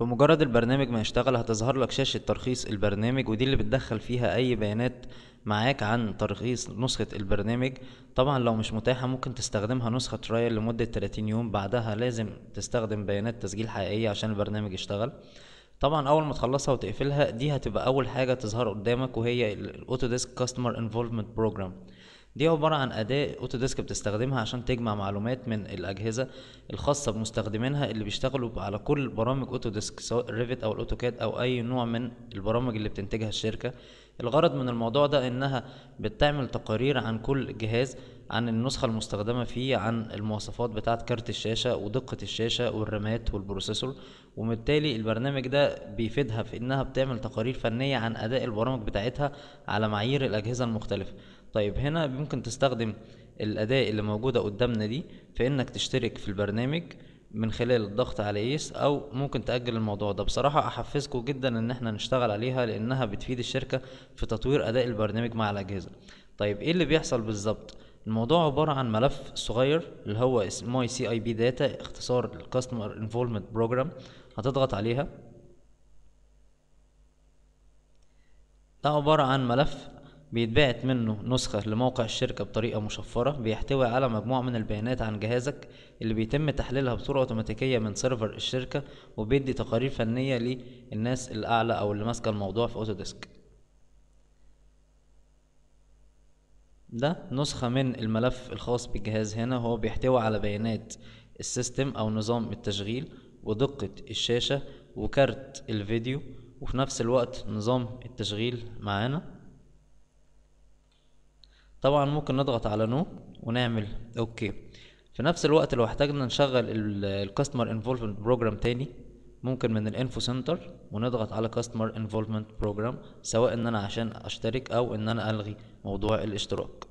بمجرد البرنامج ما يشتغل هتظهر لك شاشة ترخيص البرنامج ودي اللي بتدخل فيها أي بيانات معاك عن ترخيص نسخة البرنامج طبعا لو مش متاحة ممكن تستخدمها نسخة ترايل لمدة 30 يوم بعدها لازم تستخدم بيانات تسجيل حقيقية عشان البرنامج يشتغل طبعا اول ما تخلصها وتقفلها دي هتبقى اول حاجه تظهر قدامك وهي الاوتوديسك كاستمر انفولفمنت بروجرام دي عبارة عن أداة أوتوديسك بتستخدمها عشان تجمع معلومات من الأجهزة الخاصة بمستخدمينها اللي بيشتغلوا على كل برامج أوتوديسك سواء الريفت أو الأوتوكاد أو أي نوع من البرامج اللي بتنتجها الشركة الغرض من الموضوع ده انها بتعمل تقارير عن كل جهاز عن النسخة المستخدمة فيه عن المواصفات بتاعة كارت الشاشة ودقة الشاشة والرامات والبروسيسور وبالتالي البرنامج ده بيفيدها في انها بتعمل تقارير فنية عن اداء البرامج بتاعتها على معايير الاجهزة المختلفة طيب هنا ممكن تستخدم الاداة اللي موجودة قدامنا دي في انك تشترك في البرنامج من خلال الضغط على ايس او ممكن تأجل الموضوع ده بصراحة احفزكم جدا ان احنا نشتغل عليها لانها بتفيد الشركة في تطوير اداء البرنامج مع الاجهزة طيب ايه اللي بيحصل بالظبط الموضوع عبارة عن ملف صغير اللي هو اسمه سي اي بي داتا اختصار الكاستمر انفولمنت بروجرام هتضغط عليها ده عبارة عن ملف بيتبعت منه نسخة لموقع الشركة بطريقة مشفرة بيحتوي على مجموعة من البيانات عن جهازك اللي بيتم تحليلها بصورة اوتوماتيكية من سيرفر الشركة وبيدي تقارير فنية للناس الأعلى أو اللي ماسكة الموضوع في أوتوديسك ده نسخة من الملف الخاص بالجهاز هنا هو بيحتوي على بيانات السيستم أو نظام التشغيل ودقة الشاشة وكارت الفيديو وفي نفس الوقت نظام التشغيل معانا طبعا ممكن نضغط على نو ونعمل اوكي في نفس الوقت لو احتاجنا نشغل الكاستمر انفولفمنت بروجرام تاني ممكن من الانفو سنتر ونضغط على كاستمر انفولفمنت بروجرام سواء ان انا عشان اشترك او ان انا الغي موضوع الاشتراك